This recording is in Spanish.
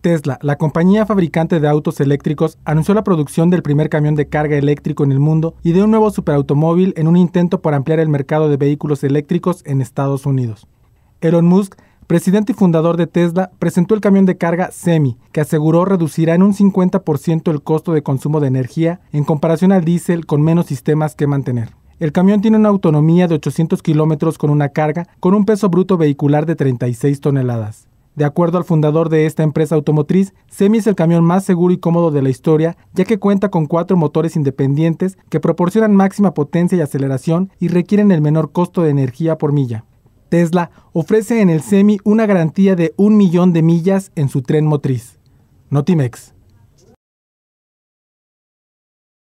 Tesla, la compañía fabricante de autos eléctricos, anunció la producción del primer camión de carga eléctrico en el mundo y de un nuevo superautomóvil en un intento por ampliar el mercado de vehículos eléctricos en Estados Unidos. Elon Musk, presidente y fundador de Tesla, presentó el camión de carga Semi, que aseguró reducirá en un 50% el costo de consumo de energía en comparación al diésel con menos sistemas que mantener. El camión tiene una autonomía de 800 kilómetros con una carga, con un peso bruto vehicular de 36 toneladas. De acuerdo al fundador de esta empresa automotriz, Semi es el camión más seguro y cómodo de la historia, ya que cuenta con cuatro motores independientes que proporcionan máxima potencia y aceleración y requieren el menor costo de energía por milla. Tesla ofrece en el Semi una garantía de un millón de millas en su tren motriz. Notimex.